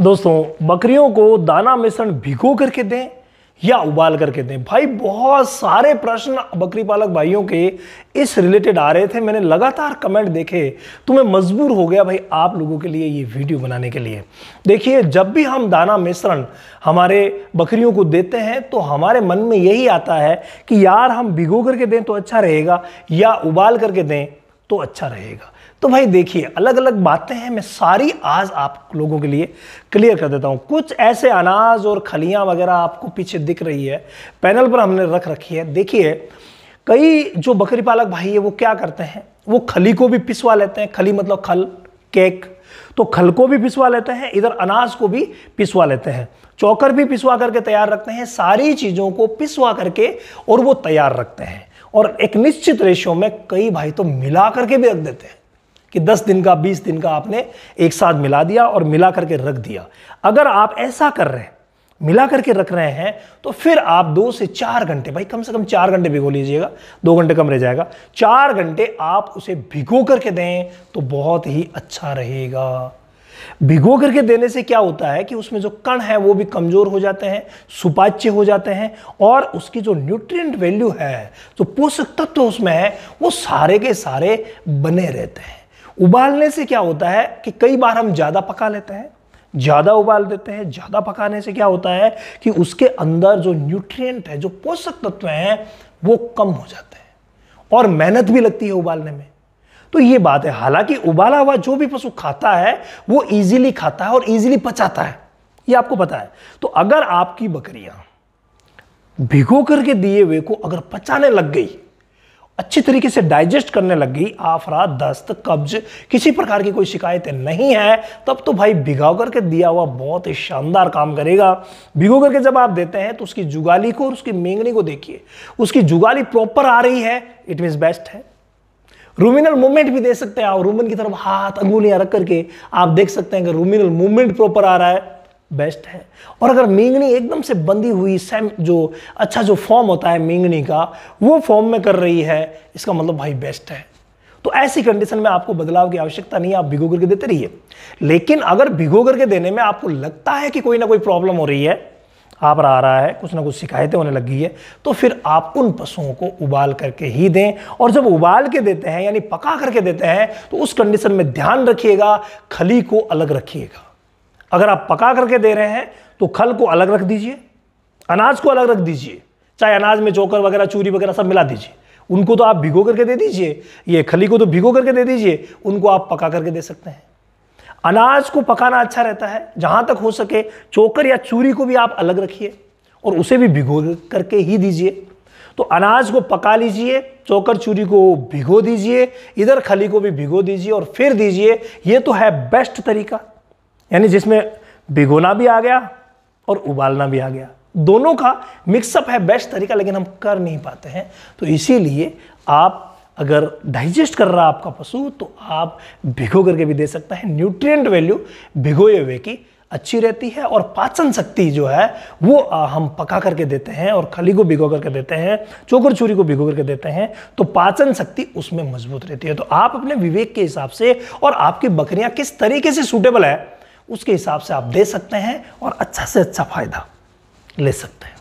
दोस्तों बकरियों को दाना मिश्रण भिगो करके दें या उबाल करके दें भाई बहुत सारे प्रश्न बकरी पालक भाइयों के इस रिलेटेड आ रहे थे मैंने लगातार कमेंट देखे तो मैं मजबूर हो गया भाई आप लोगों के लिए ये वीडियो बनाने के लिए देखिए जब भी हम दाना मिश्रण हमारे बकरियों को देते हैं तो हमारे मन में यही आता है कि यार हम भिगो करके दें तो अच्छा रहेगा या उबाल करके दें तो अच्छा रहेगा तो भाई देखिए अलग अलग बातें हैं मैं सारी आज आप लोगों के लिए क्लियर कर देता हूँ कुछ ऐसे अनाज और खलियाँ वगैरह आपको पीछे दिख रही है पैनल पर हमने रख रखी है देखिए कई जो बकरी पालक भाई है वो क्या करते हैं वो खली को भी पिसवा लेते हैं खली मतलब खल केक तो खल को भी पिसवा लेते हैं इधर अनाज को भी पिसवा लेते हैं चौकर भी पिसवा करके तैयार रखते हैं सारी चीज़ों को पिसवा करके और वो तैयार रखते हैं और एक निश्चित रेशियो में कई भाई तो मिला करके भी रख देते हैं कि 10 दिन का 20 दिन का आपने एक साथ मिला दिया और मिला करके रख दिया अगर आप ऐसा कर रहे हैं मिला करके रख रहे हैं तो फिर आप दो से चार घंटे भाई कम से कम चार घंटे भिगो लीजिएगा दो घंटे कम रह जाएगा चार घंटे आप उसे भिगो करके दें तो बहुत ही अच्छा रहेगा भिगो करके देने से क्या होता है कि उसमें जो कण है वो भी कमज़ोर हो जाते हैं सुपाच्य हो जाते हैं और उसकी जो न्यूट्रिएंट वैल्यू है जो पोषक तत्व तो उसमें है वो सारे के सारे बने रहते हैं उबालने से क्या होता है कि कई बार हम ज़्यादा पका लेते हैं ज़्यादा उबाल देते हैं ज़्यादा पकाने से क्या होता है कि उसके अंदर जो न्यूट्रिएंट है जो पोषक तत्व हैं वो कम हो जाते हैं और मेहनत भी लगती है उबालने में तो ये बात है हालांकि उबाला हुआ जो भी पशु खाता है वो इजीली खाता है और इजीली पचाता है ये आपको पता है तो अगर आपकी बकरियां भिगो करके दिए हुए को अगर पचाने लग गई अच्छी तरीके से डाइजेस्ट करने लग गई आफरा दस्त कब्ज किसी प्रकार की कोई शिकायत नहीं है तब तो भाई भिगा करके दिया हुआ बहुत ही शानदार काम करेगा भिगो करके जब आप देते हैं तो उसकी जुगाली को और उसकी मेंगनी को देखिए उसकी जुगाली प्रॉपर आ रही है इट मीन बेस्ट है रूमिनल मूवमेंट भी दे सकते हैं आप रूमन की तरफ हाथ अंगुलियां रख करके आप देख सकते हैं कि रूमिनल मूवमेंट प्रॉपर आ रहा है बेस्ट है और अगर मेंगनी एकदम से बंधी हुई सैम जो अच्छा जो फॉर्म होता है मेंगनी का वो फॉर्म में कर रही है इसका मतलब भाई बेस्ट है तो ऐसी कंडीशन में आपको बदलाव की आवश्यकता नहीं है आप भिगो करके देते रहिए लेकिन अगर भिगो करके देने में आपको लगता है कि कोई ना कोई प्रॉब्लम हो रही है आप आ रहा है कुछ ना कुछ शिकायतें होने लगी है तो फिर आप उन पशुओं को उबाल करके ही दें और जब उबाल के देते हैं यानी पका करके देते हैं तो उस कंडीशन में ध्यान रखिएगा खली को अलग रखिएगा अगर आप पका करके दे रहे हैं तो खल को अलग रख दीजिए अनाज को अलग रख दीजिए चाहे अनाज में चोकर वगैरह चूरी वगैरह सब मिला दीजिए उनको तो आप भिगो करके दे दीजिए ये खली को तो भिगो करके दे दीजिए उनको आप पका करके दे सकते हैं अनाज को पकाना अच्छा रहता है जहाँ तक हो सके चोकर या चूरी को भी आप अलग रखिए और उसे भी भिगो करके ही दीजिए तो अनाज को पका लीजिए चोकर चूरी को भिगो दीजिए इधर खली को भी भिगो दीजिए और फिर दीजिए ये तो है बेस्ट तरीका यानी जिसमें भिगोना भी आ गया और उबालना भी आ गया दोनों का मिक्सअप है बेस्ट तरीका लेकिन हम कर नहीं पाते हैं तो इसीलिए आप अगर डाइजेस्ट कर रहा आपका पशु तो आप भिगो करके भी दे सकता है न्यूट्रिएंट वैल्यू भिगोए हुए की अच्छी रहती है और पाचन शक्ति जो है वो हम पका करके देते हैं और खली को भिगो करके देते हैं चोकर चूरी को भिगो करके देते हैं तो पाचन शक्ति उसमें मजबूत रहती है तो आप अपने विवेक के हिसाब से और आपकी बकरियां किस तरीके से सूटेबल है उसके हिसाब से आप दे सकते हैं और अच्छा से अच्छा फ़ायदा ले सकते हैं